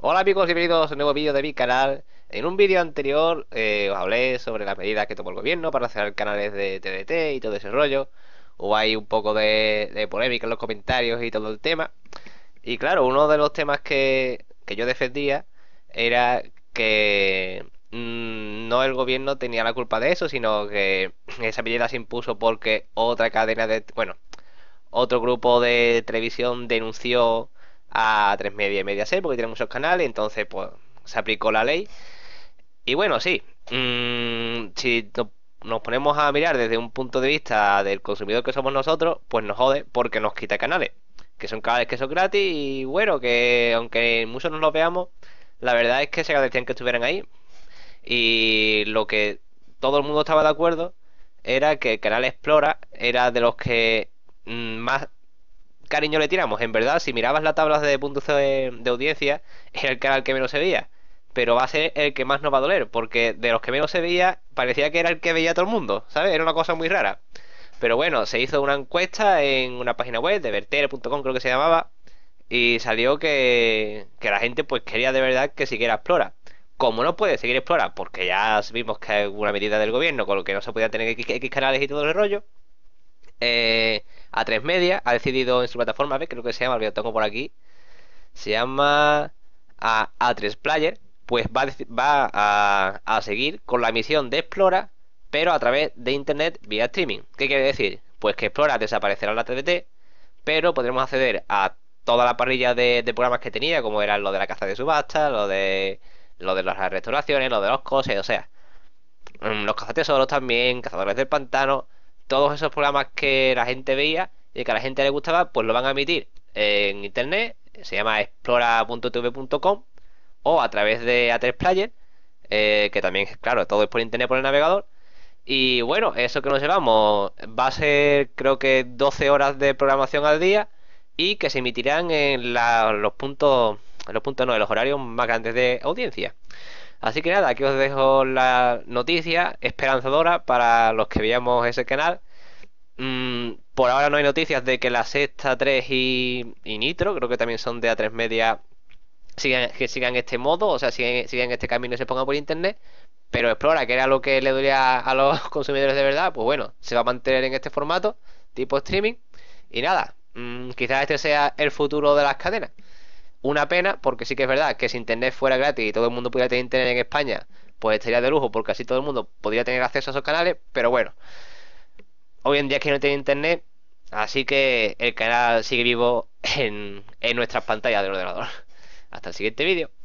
Hola amigos, bienvenidos a un nuevo vídeo de mi canal. En un vídeo anterior eh, os hablé sobre las medidas que tomó el gobierno para cerrar canales de TDT y todo ese rollo. Hubo ahí un poco de, polémica en los comentarios y todo el tema. Y claro, uno de los temas que, que yo defendía era que mm, no el gobierno tenía la culpa de eso, sino que esa medida se impuso porque otra cadena de... bueno, otro grupo de televisión denunció a tres media y media seis porque tiene muchos canales, entonces pues se aplicó la ley. Y bueno, sí, mm, si nos ponemos a mirar desde un punto de vista del consumidor que somos nosotros, pues nos jode porque nos quita canales, que son canales que son gratis y bueno, que aunque muchos no los veamos, la verdad es que se agradecían que estuvieran ahí. Y lo que todo el mundo estaba de acuerdo era que el canal Explora era de los que mm, más cariño le tiramos. En verdad, si mirabas la tabla de puntos de, audiencia, era el canal que menos se veía. Pero va a ser el que más nos va a doler, porque de los que menos se veía, parecía que era el que veía todo el mundo, ¿sabes? Era una cosa muy rara. Pero bueno, se hizo una encuesta en una página web de verter.com creo que se llamaba, y salió que, que la gente pues quería de verdad que siguiera Explora. Como no puede seguir Explora, porque ya vimos que hay una medida del gobierno con lo que no se podía tener X, canales y todo el rollo, eh, a3 Media ha decidido en su plataforma, creo que se llama, lo tengo por aquí, se llama a A3 Player, pues va, a, seguir con la misión de Explora, pero a través de Internet vía streaming. ¿Qué quiere decir? Pues que Explora desaparecerá la TDT, pero podremos acceder a toda la parrilla de, programas que tenía, como era lo de la caza de subasta, lo de de las restauraciones, lo de los coches, o sea, mm, los cazatesoros también, cazadores del pantano, todos esos programas que la gente veía y que a la gente le gustaba, pues lo van a emitir en internet, se llama explora.tv.com o a través de A3 Player, eh, que también, claro, todo es por internet, por el navegador. Y bueno, eso que nos llevamos va a ser creo que 12 horas de programación al día y que se emitirán en los puntos, los puntos no, en los horarios más grandes de audiencia. Así que nada, aquí os dejo la noticia esperanzadora para los que veamos ese canal. Mm, por ahora no hay noticias de que la Sexta 3 y, Nitro, creo que también son de A3 Media, sigan, que sigan este modo, o sea, sigan, sigan este camino y se pongan por internet. Pero Explora, que era lo que le dolía a los consumidores de verdad, pues bueno, se va a mantener en este formato, tipo streaming. Y nada, mm, quizás este sea el futuro de las cadenas. Una pena, porque sí que es verdad que si internet fuera gratis y todo el mundo pudiera tener internet en España, pues estaría de lujo, porque así todo el mundo podría tener acceso a esos canales, pero bueno. Hoy en día es que no tiene internet, así que el canal sigue vivo en, en nuestras pantallas del ordenador. Hasta el siguiente vídeo.